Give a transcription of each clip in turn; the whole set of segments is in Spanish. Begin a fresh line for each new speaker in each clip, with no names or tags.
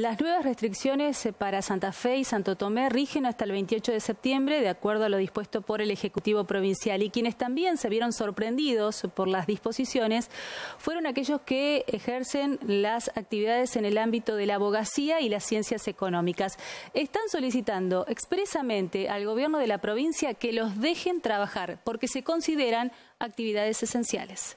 Las nuevas restricciones eh, para Santa Fe y Santo Tomé rigen hasta el 28 de septiembre, de acuerdo a lo dispuesto por el Ejecutivo Provincial. Y quienes también se vieron sorprendidos por las disposiciones fueron aquellos que ejercen las actividades en el ámbito de la abogacía y las ciencias económicas. Están solicitando expresamente al gobierno de la provincia que los dejen trabajar porque se consideran actividades esenciales.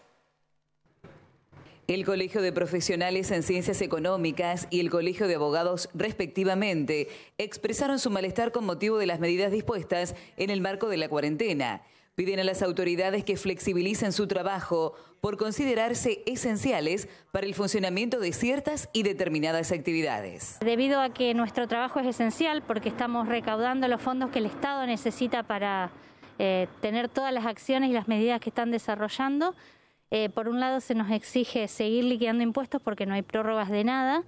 El Colegio de Profesionales en Ciencias Económicas y el Colegio de Abogados, respectivamente, expresaron su malestar con motivo de las medidas dispuestas en el marco de la cuarentena. Piden a las autoridades que flexibilicen su trabajo por considerarse esenciales para el funcionamiento de ciertas y determinadas actividades.
Debido a que nuestro trabajo es esencial porque estamos recaudando los fondos que el Estado necesita para eh, tener todas las acciones y las medidas que están desarrollando, eh, por un lado se nos exige seguir liquidando impuestos porque no hay prórrogas de nada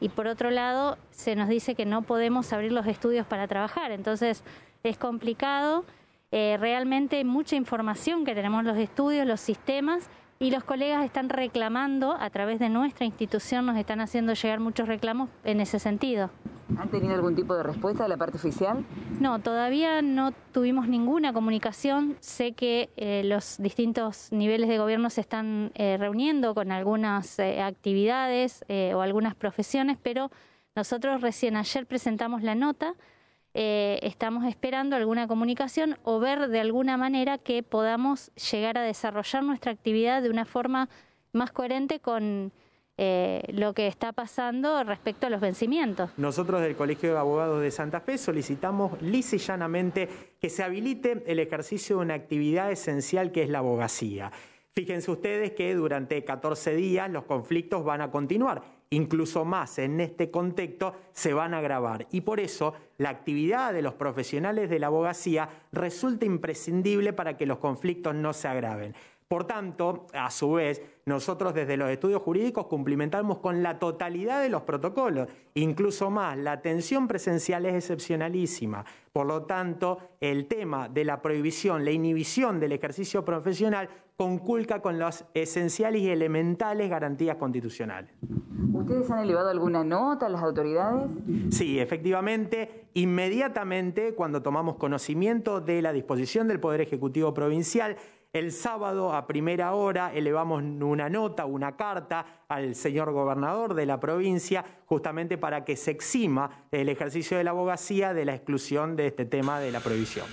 y por otro lado se nos dice que no podemos abrir los estudios para trabajar. Entonces es complicado. Eh, realmente hay mucha información que tenemos los estudios, los sistemas y los colegas están reclamando a través de nuestra institución, nos están haciendo llegar muchos reclamos en ese sentido.
¿Han tenido algún tipo de respuesta de la parte oficial? No,
todavía no tuvimos ninguna comunicación. Sé que eh, los distintos niveles de gobierno se están eh, reuniendo con algunas eh, actividades o algunas profesiones, pero nosotros recién ayer presentamos la nota. estamos esperando alguna comunicación o ver de alguna manera que podamos llegar a desarrollar nuestra actividad de una forma más coherente con, eh, lo que está pasando respecto a los vencimientos.
Nosotros del Colegio de Abogados de Santa Fe solicitamos lisa y llanamente que se habilite el ejercicio de una actividad esencial que es la abogacía. Fíjense ustedes que durante 14 días los conflictos van a continuar, incluso más en este contexto se van a agravar y por eso la actividad de los profesionales de la abogacía resulta imprescindible para que los conflictos no se agraven. Por tanto, a su vez, nosotros desde los estudios jurídicos cumplimentamos con la totalidad de los protocolos, incluso más, la atención presencial es excepcionalísima. Por lo tanto, el tema de la prohibición, la inhibición del ejercicio profesional conculca con las esenciales y elementales garantías constitucionales.
¿Ustedes han elevado alguna nota a las
autoridades? Sí, efectivamente, inmediatamente cuando tomamos conocimiento de la disposición del Poder Ejecutivo Provincial, el sábado a primera hora elevamos una nota, una carta al señor gobernador de la provincia, justamente para que se exima el ejercicio de la abogacía de la exclusión de este tema de la prohibición.